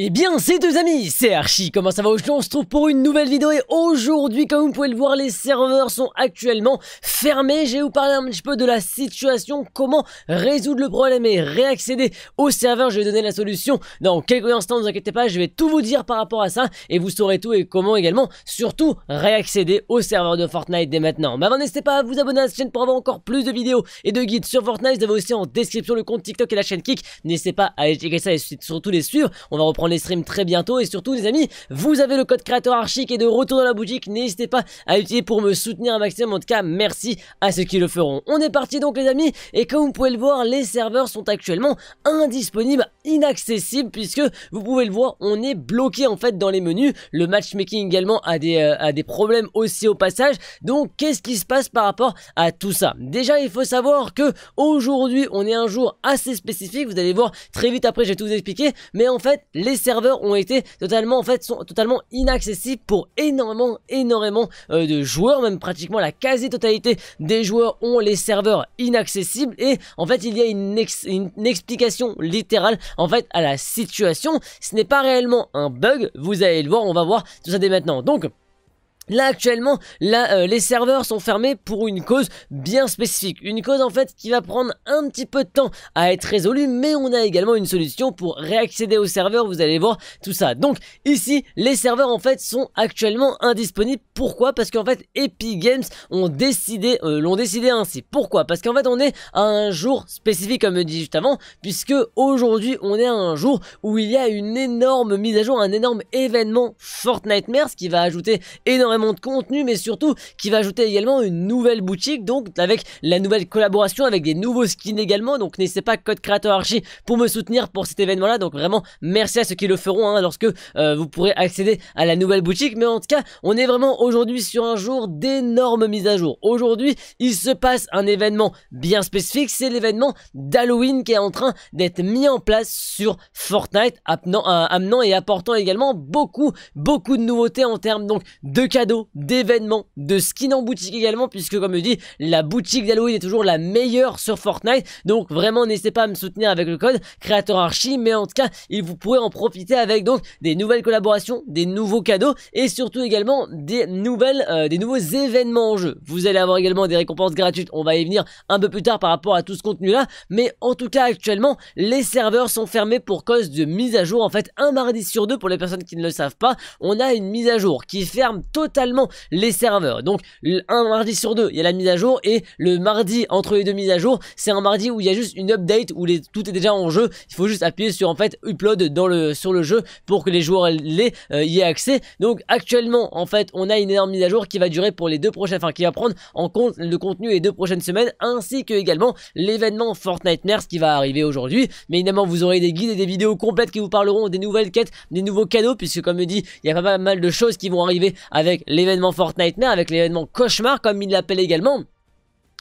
Et eh bien, c'est deux amis, c'est Archie, comment ça va aujourd'hui On se trouve pour une nouvelle vidéo et aujourd'hui, comme vous pouvez le voir, les serveurs sont actuellement fermés. Je vais vous parler un petit peu de la situation, comment résoudre le problème et réaccéder Au serveur, Je vais donner la solution dans quelques instants, ne vous inquiétez pas, je vais tout vous dire par rapport à ça et vous saurez tout et comment également, surtout, réaccéder au Serveur de Fortnite dès maintenant. Mais avant, n'hésitez pas à vous abonner à cette chaîne pour avoir encore plus de vidéos et de guides sur Fortnite. Vous avez aussi en description le compte TikTok et la chaîne Kick. N'hésitez pas à aller checker ça et surtout les suivre. On va reprendre les streams très bientôt. Et surtout, les amis, vous avez le code créateur archi et de retour dans la boutique. N'hésitez pas à utiliser pour me soutenir un maximum. En tout cas, merci à ceux qui le feront. On est parti donc, les amis. Et comme vous pouvez le voir, les serveurs sont actuellement indisponibles, inaccessibles, puisque vous pouvez le voir, on est bloqué en fait dans les menus. Le matchmaking également a des, euh, a des problèmes aussi au passage. Donc, qu'est-ce qui se passe par rapport à tout ça Déjà, il faut savoir que aujourd'hui, on est un jour assez spécifique. Vous allez voir très vite après, je vais tout vous expliquer. Mais en fait, les serveurs ont été totalement, en fait, sont totalement inaccessibles pour énormément, énormément euh, de joueurs. Même pratiquement la quasi-totalité des joueurs ont les serveurs inaccessibles. Et en fait, il y a une, une explication littérale, en fait, à la situation. Ce n'est pas réellement un bug. Vous allez le voir, on va voir tout ça dès maintenant. Donc, Là actuellement, là, euh, les serveurs sont fermés pour une cause bien spécifique. Une cause en fait qui va prendre un petit peu de temps à être résolue, mais on a également une solution pour réaccéder aux serveurs, vous allez voir tout ça. Donc ici, les serveurs en fait sont actuellement indisponibles. Pourquoi Parce qu'en fait, Epic Games ont décidé, euh, l'ont décidé ainsi. Pourquoi Parce qu'en fait, on est à un jour spécifique, comme je dit juste avant, puisque aujourd'hui, on est à un jour où il y a une énorme mise à jour, un énorme événement Fortnite Mers qui va ajouter énormément de contenu, mais surtout qui va ajouter également une nouvelle boutique, donc avec la nouvelle collaboration, avec des nouveaux skins également. Donc n'hésitez pas, code créateur archi, pour me soutenir pour cet événement-là. Donc vraiment, merci à ceux qui le feront hein, lorsque euh, vous pourrez accéder à la nouvelle boutique. Mais en tout cas, on est vraiment aujourd'hui sur un jour d'énormes mises à jour. Aujourd'hui, il se passe un événement bien spécifique, c'est l'événement d'Halloween qui est en train d'être mis en place sur Fortnite, amenant, euh, et apportant également beaucoup, beaucoup de nouveautés en termes donc de cadeaux d'événements, de skins en boutique également, puisque comme je dis, la boutique d'Halloween est toujours la meilleure sur Fortnite. Donc vraiment, n'hésitez pas à me soutenir avec le code Créateur Archie, mais en tout cas, vous pourrez en profiter avec donc des nouvelles collaborations, des nouveaux cadeaux et surtout également des nouvelles, euh, des nouveaux événements en jeu. Vous allez avoir également des récompenses gratuites. On va y venir un peu plus tard par rapport à tout ce contenu là, mais en tout cas actuellement, les serveurs sont fermés pour cause de mise à jour. En fait, un mardi sur deux pour les personnes qui ne le savent pas, on a une mise à jour qui ferme tout totalement les serveurs. Donc un mardi sur deux, il y a la mise à jour et le mardi entre les deux mises à jour, c'est un mardi où il y a juste une update où les, tout est déjà en jeu. Il faut juste appuyer sur en fait upload dans le sur le jeu pour que les joueurs les, euh, y aient accès. Donc actuellement en fait, on a une énorme mise à jour qui va durer pour les deux prochaines, enfin qui va prendre en compte le contenu les deux prochaines semaines ainsi que également l'événement Fortnite Nurse qui va arriver aujourd'hui. Mais évidemment, vous aurez des guides et des vidéos complètes qui vous parleront des nouvelles quêtes, des nouveaux cadeaux puisque comme je dis, il y a pas mal de choses qui vont arriver avec l'événement Fortnite avec l'événement Cauchemar comme il l'appelle également.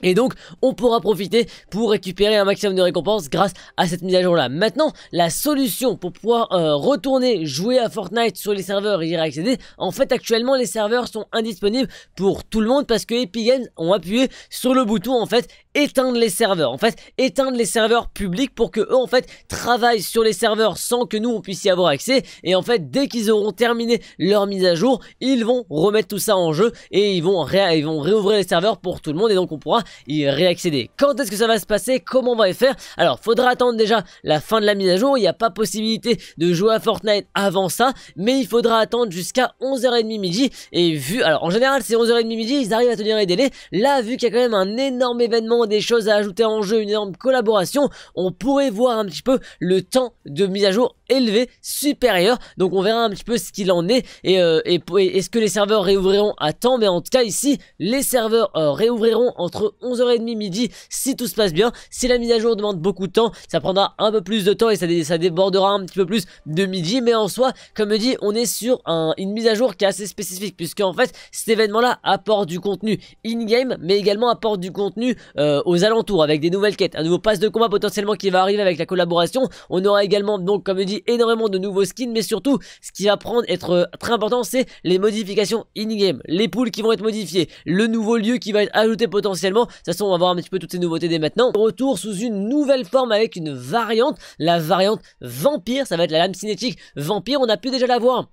Et donc, on pourra profiter pour récupérer un maximum de récompenses grâce à cette mise à jour-là. Maintenant, la solution pour pouvoir euh, retourner jouer à Fortnite sur les serveurs et y accéder en fait, actuellement, les serveurs sont indisponibles pour tout le monde parce que Epic Games ont appuyé sur le bouton, en fait, éteindre les serveurs. En fait, éteindre les serveurs publics pour que eux, en fait, travaillent sur les serveurs sans que nous, on puisse y avoir accès. Et en fait, dès qu'ils auront terminé leur mise à jour, ils vont remettre tout ça en jeu et ils vont, ils vont réouvrir les serveurs pour tout le monde et donc on pourra y réaccéder. Quand est-ce que ça va se passer Comment on va y faire Alors, faudra attendre déjà la fin de la mise à jour. Il n'y a pas possibilité de jouer à Fortnite avant ça, mais il faudra attendre jusqu'à 11h30 midi. Et vu, alors en général, c'est 11h30 midi, ils arrivent à tenir les délais. Là, vu qu'il y a quand même un énorme événement des choses à ajouter en jeu, une énorme collaboration, on pourrait voir un petit peu le temps de mise à jour élevé, supérieur. Donc on verra un petit peu ce qu'il en est et, euh, est-ce que les serveurs réouvriront à temps. Mais en tout cas ici, les serveurs euh, réouvriront entre 11h30 midi si tout se passe bien. Si la mise à jour demande beaucoup de temps, ça prendra un peu plus de temps et ça, ça débordera un petit peu plus de midi. Mais en soi, comme dit, on est sur une mise à jour qui est assez spécifique puisque en fait cet événement-là apporte du contenu in-game mais également apporte du contenu euh, euh, aux alentours avec des nouvelles quêtes, un nouveau passe de combat potentiellement qui va arriver avec la collaboration. On aura également donc comme je dis énormément de nouveaux skins mais surtout ce qui va prendre être euh, très important c'est les modifications in-game, les poules qui vont être modifiées, le nouveau lieu qui va être ajouté potentiellement. De toute façon on va voir un petit peu toutes ces nouveautés dès maintenant. Retour sous une nouvelle forme avec une variante, la variante vampire, ça va être la lame cinétique vampire, on a pu déjà la voir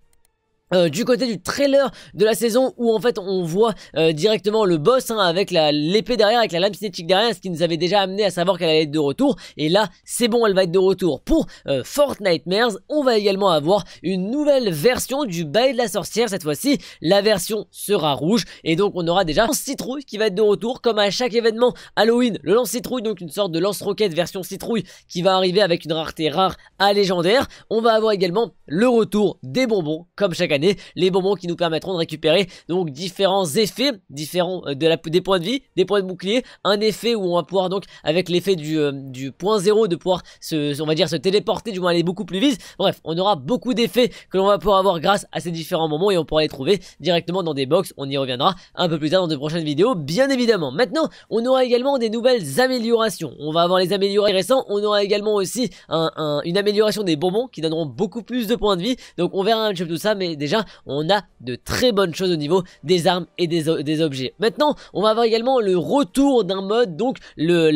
euh, du côté du trailer de la saison où en fait on voit euh, directement le boss hein, avec l'épée derrière, avec la lame cinétique derrière, ce qui nous avait déjà amené à savoir qu'elle allait être de retour. Et là, c'est bon, elle va être de retour. Pour euh, Fortnite Mares, on va également avoir une nouvelle version du bail de la sorcière. Cette fois-ci, la version sera rouge. Et donc on aura déjà un citrouille qui va être de retour, comme à chaque événement Halloween, le lance citrouille, donc une sorte de lance-roquette version citrouille qui va arriver avec une rareté rare à légendaire. On va avoir également le retour des bonbons, comme chaque les bonbons qui nous permettront de récupérer donc différents effets, différents euh, de la, des points de vie, des points de bouclier, un effet où on va pouvoir donc avec l'effet du, euh, du point zéro de pouvoir se, on va dire se téléporter, du moins aller beaucoup plus vite. Bref, on aura beaucoup d'effets que l'on va pouvoir avoir grâce à ces différents moments et on pourra les trouver directement dans des box. On y reviendra un peu plus tard dans de prochaines vidéos, bien évidemment. Maintenant, on aura également des nouvelles améliorations. On va avoir les améliorations récentes. On aura également aussi une amélioration des bonbons qui donneront beaucoup plus de points de vie. Donc on verra un peu tout ça, mais des déjà, on a de très bonnes choses au niveau des armes et des, objets. Maintenant, on va avoir également le retour d'un mode, donc le,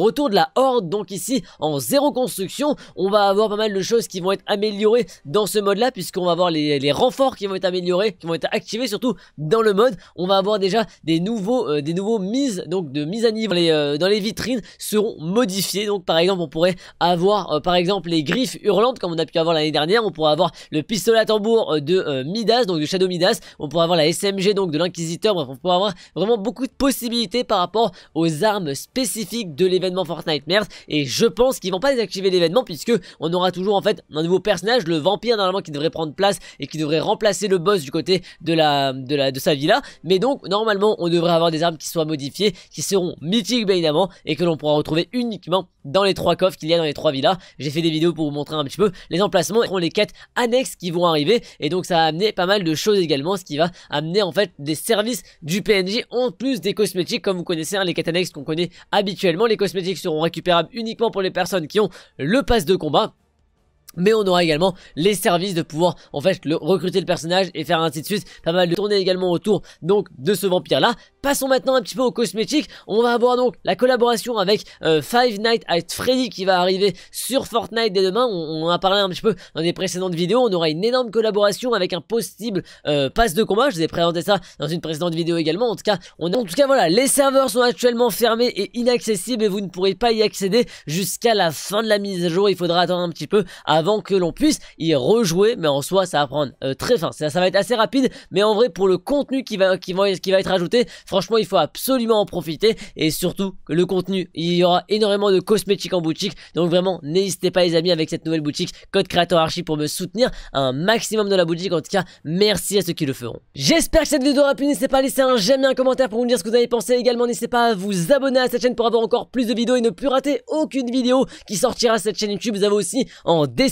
retour de la horde, donc ici en zéro construction, on va avoir pas mal de choses qui vont être améliorées dans ce mode là, puisqu'on va avoir les, renforts qui vont être améliorés, qui vont être activés surtout dans le mode, on va avoir déjà des nouveaux, euh, des nouveaux mises, donc de mise à niveau euh, dans les vitrines seront modifiées, donc par exemple on pourrait avoir euh, par exemple les griffes hurlantes comme on a pu avoir l'année dernière, on pourrait avoir le pistolet à tambour euh, de euh, Midas, donc de Shadow Midas. On pourra avoir la SMG donc de l'Inquisiteur. on pourra avoir vraiment beaucoup de possibilités par rapport aux armes spécifiques de l'événement Fortnite Mers Et je pense qu'ils vont pas désactiver l'événement puisque on aura toujours en fait un nouveau personnage, le vampire normalement qui devrait prendre place et qui devrait remplacer le boss du côté de la de la de sa villa. Mais donc normalement on devrait avoir des armes qui soient modifiées, qui seront mythiques bien évidemment et que l'on pourra retrouver uniquement dans les trois coffres qu'il y a dans les trois villas. J'ai fait des vidéos pour vous montrer un petit peu les emplacements et les quêtes annexes qui vont arriver et donc ça a amené pas mal de choses également ce qui va amener en fait des services du PNJ en plus des cosmétiques comme vous connaissez hein, les catanex qu'on connaît habituellement les cosmétiques seront récupérables uniquement pour les personnes qui ont le pass de combat mais on aura également les services de pouvoir en fait le, recruter le personnage et faire ainsi de suite. Pas mal de tourner également autour donc de ce vampire là. Passons maintenant un petit peu au cosmétiques. On va avoir donc la collaboration avec euh, Five Nights at Freddy qui va arriver sur Fortnite dès demain. On, en a parlé un petit peu dans des précédentes vidéos. On aura une énorme collaboration avec un possible euh, passe pass de combat. Je vous ai présenté ça dans une précédente vidéo également. En tout cas, on en tout cas voilà, les serveurs sont actuellement fermés et inaccessibles et vous ne pourrez pas y accéder jusqu'à la fin de la mise à jour. Il faudra attendre un petit peu à avant que l'on puisse y rejouer. Mais en soi, ça va prendre euh, très fin. Ça, va être assez rapide. Mais en vrai, pour le contenu qui va, qui, va, qui va être ajouté, franchement, il faut absolument en profiter. Et surtout, le contenu, il y aura énormément de cosmétiques en boutique. Donc vraiment, n'hésitez pas les amis avec cette nouvelle boutique. Code créateur archi pour me soutenir un maximum de la boutique. En tout cas, merci à ceux qui le feront. J'espère que cette vidéo aura plu. N'hésitez pas à laisser un j'aime et un commentaire pour me dire ce que vous avez pensé. Également, n'hésitez pas à vous abonner à cette chaîne pour avoir encore plus de vidéos et ne plus rater aucune vidéo qui sortira sur cette chaîne YouTube. Vous avez aussi en description